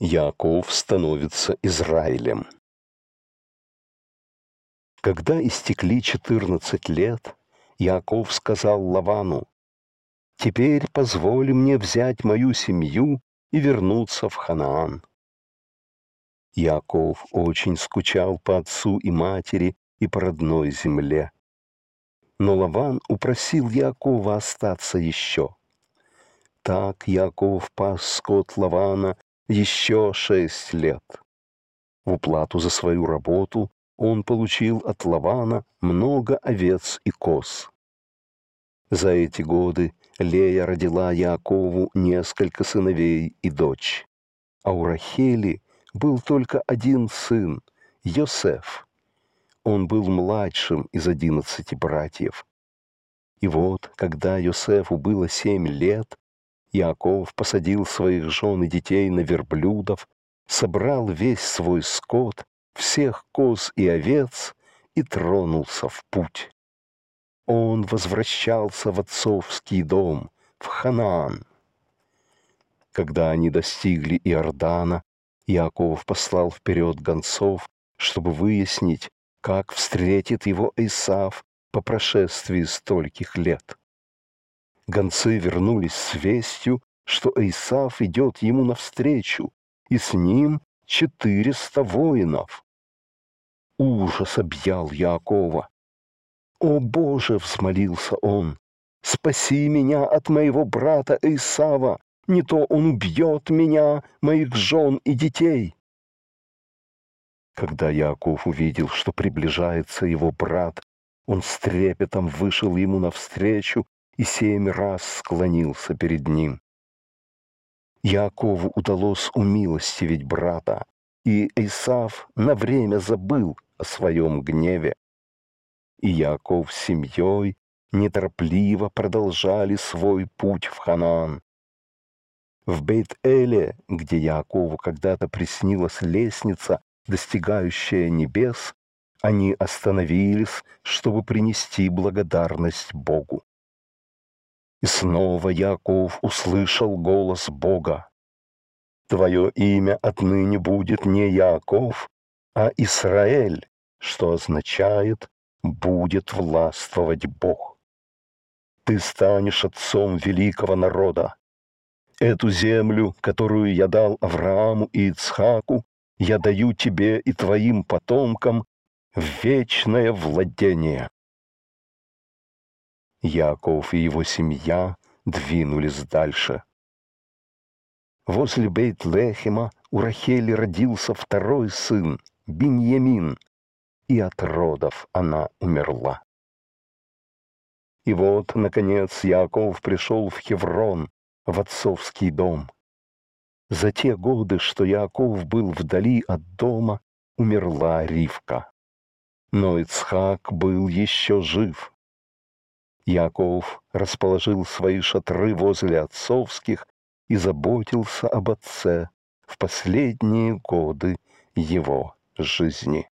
Яков становится Израилем. Когда истекли четырнадцать лет, Яков сказал Лавану, «Теперь позволь мне взять мою семью и вернуться в Ханаан». Яков очень скучал по отцу и матери и по родной земле. Но Лаван упросил Якова остаться еще. Так Яков пас скот Лавана еще шесть лет. В уплату за свою работу он получил от Лавана много овец и коз. За эти годы Лея родила Якову несколько сыновей и дочь. А у Рахели был только один сын – Йосеф. Он был младшим из одиннадцати братьев. И вот, когда Йосефу было семь лет, Яков посадил своих жен и детей на верблюдов, собрал весь свой скот, всех коз и овец и тронулся в путь. Он возвращался в отцовский дом, в Ханаан. Когда они достигли Иордана, Яков послал вперед гонцов, чтобы выяснить, как встретит его Исав по прошествии стольких лет. Гонцы вернулись с вестью, что Эйсаф идет ему навстречу, и с ним четыреста воинов. Ужас объял Якова. «О Боже!» — взмолился он. «Спаси меня от моего брата Исава, не то он убьет меня, моих жен и детей!» Когда Яков увидел, что приближается его брат, он с трепетом вышел ему навстречу и семь раз склонился перед ним. Якову удалось умилостивить брата, и Исав на время забыл о своем гневе. И Яков с семьей неторопливо продолжали свой путь в Ханаан. В Бейт-Эле, где Якову когда-то приснилась лестница, достигающая небес, они остановились, чтобы принести благодарность Богу. И снова Яков услышал голос Бога. Твое имя отныне будет не Яков, а Израиль, что означает «будет властвовать Бог». Ты станешь отцом великого народа. Эту землю, которую я дал Аврааму и Ицхаку, я даю тебе и твоим потомкам вечное владение. Яков и его семья двинулись дальше. Возле Бейт-Лехема у Рахели родился второй сын, Беньямин, и от родов она умерла. И вот, наконец, Яков пришел в Хеврон, в отцовский дом. За те годы, что Яков был вдали от дома, умерла Ривка. Но Ицхак был еще жив. Яков расположил свои шатры возле отцовских и заботился об отце в последние годы его жизни.